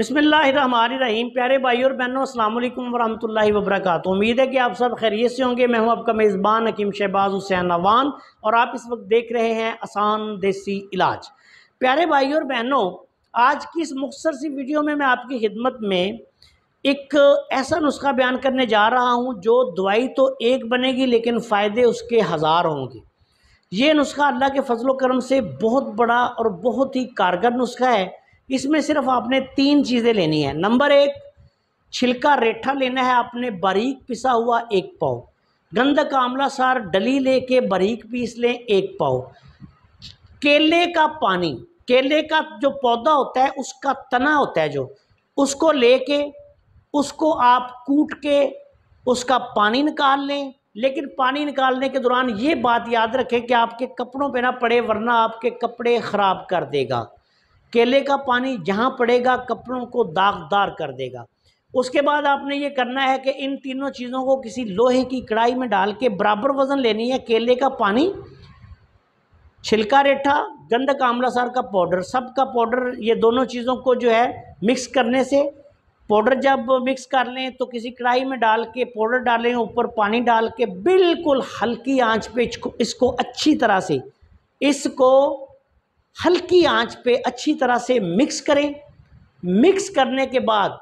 बिसमीम प्यारे भाई और बहनों अल्लाम वरहमल वबरक उम्मीद है कि आप सब खैरियत से होंगे मैं हूं आपका मेज़बान हकीम शहबाज हुसैन अवान और आप इस वक्त देख रहे हैं आसान देसी इलाज प्यारे भाई और बहनों आज की इस मुख्तर सी वीडियो में मैं आपकी खिदमत में एक ऐसा नुस्खा बयान करने जा रहा हूँ जो दवाई तो एक बनेगी लेकिन फ़ायदे उसके हज़ार होंगे ये नुस्खा अल्लाह के फजलोक्रम से बहुत बड़ा और बहुत ही कारगर नुस्खा है इसमें सिर्फ आपने तीन चीज़ें लेनी है नंबर एक छिलका रेठा लेना है आपने बारीक पिसा हुआ एक पाव गंध आमला सार डली लेके बारीक पीस लें एक पाव केले का पानी केले का जो पौधा होता है उसका तना होता है जो उसको लेके उसको आप कूट के उसका पानी निकाल लें लेकिन पानी निकालने के दौरान ये बात याद रखें कि आपके कपड़ों पे ना पड़े वरना आपके कपड़े ख़राब कर देगा केले का पानी जहाँ पड़ेगा कपड़ों को दागदार कर देगा उसके बाद आपने ये करना है कि इन तीनों चीज़ों को किसी लोहे की कढ़ाई में डाल के बराबर वज़न लेनी है केले का पानी छिलका रेठा गंधक आमलासार का पाउडर सब का पाउडर ये दोनों चीज़ों को जो है मिक्स करने से पाउडर जब मिक्स कर लें तो किसी कढ़ाई में डाल के पाउडर डालें ऊपर पानी डाल के बिल्कुल हल्की आंच पे इसको अच्छी तरह से इसको हल्की आंच पे अच्छी तरह से मिक्स करें मिक्स करने के बाद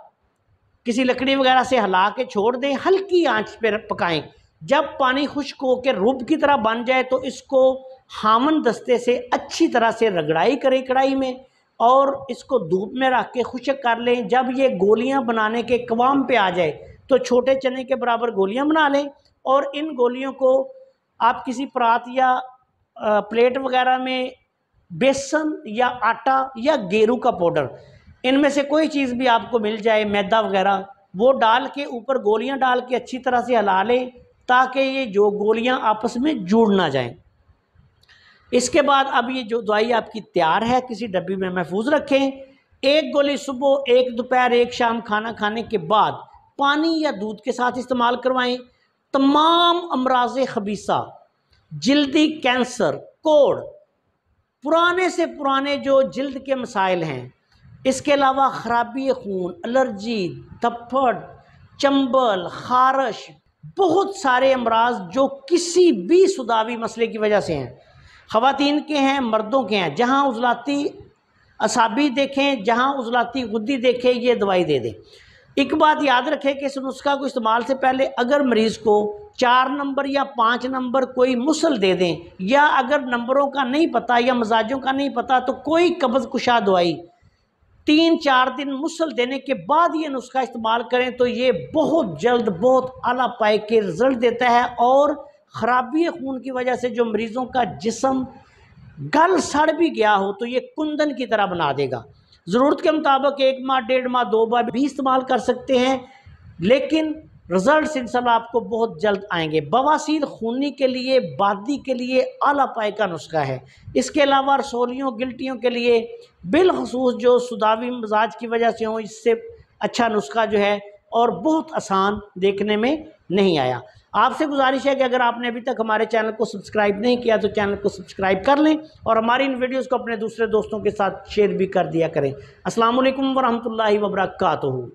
किसी लकड़ी वगैरह से हिला के छोड़ दें हल्की आंच पे पकाएं जब पानी खुश्क होकर रूब की तरह बन जाए तो इसको हामन दस्ते से अच्छी तरह से रगड़ाई करें कढ़ाई में और इसको धूप में रख के खुशक कर लें जब ये गोलियां बनाने के कवाम पे आ जाए तो छोटे चने के बराबर गोलियां बना लें और इन गोलियों को आप किसी परात या प्लेट वगैरह में बेसन या आटा या गेरू का पाउडर इनमें से कोई चीज़ भी आपको मिल जाए मैदा वगैरह वो डाल के ऊपर गोलियां डाल के अच्छी तरह से हिला लें ताकि ये जो गोलियां आपस में जुड़ ना जाएं इसके बाद अब ये जो दवाई आपकी तैयार है किसी डब्बी में महफूज रखें एक गोली सुबह एक दोपहर एक शाम खाना खाने के बाद पानी या दूध के साथ इस्तेमाल करवाएं तमाम अमराज खबीसा जल्दी कैंसर कोड़ पुराने से पुराने जो जल्द के मसाइल हैं इसके अलावा ख़राबी खून एलर्जी धप्पड़ चंबल खारश बहुत सारे अमराज जो किसी भी सुदावी मसले की वजह से हैं ख़वान के हैं मर्दों के हैं जहाँ उजलाती असाबी देखें जहाँ उजलाती गुद्दी देखें ये दवाई दे दें एक बात याद रखें कि इस नुस्खा को इस्तेमाल से पहले अगर मरीज़ को चार नंबर या पाँच नंबर कोई मुसल दे दें या अगर नंबरों का नहीं पता या मजाजों का नहीं पता तो कोई कब्ज़ कुशा दवाई तीन चार दिन मुसल देने के बाद ये नुस्खा इस्तेमाल करें तो ये बहुत जल्द बहुत अला पाए के रिज़ल्ट देता है और ख़राबी खून की वजह से जो मरीज़ों का जिसम गल सड़ भी गया हो तो ये कुंदन की तरह बना देगा ज़रूरत के मुताबिक एक माह डेढ़ माह दो माह भी इस्तेमाल कर सकते हैं लेकिन रिज़ल्ट इंशाल्लाह आपको बहुत जल्द आएंगे बवासीर खूनी के लिए बादी के लिए आला पाए का नुस्खा है इसके अलावा रसोलियों गिल्टियों के लिए बिलखसूस जो सुदावी मिजाज की वजह से हों इससे अच्छा नुस्खा जो है और बहुत आसान देखने में नहीं आया आपसे गुजारिश है कि अगर आपने अभी तक हमारे चैनल को सब्सक्राइब नहीं किया तो चैनल को सब्सक्राइब कर लें और हमारी इन वीडियोस को अपने दूसरे दोस्तों के साथ शेयर भी कर दिया करें असलम वरहमल वबरकू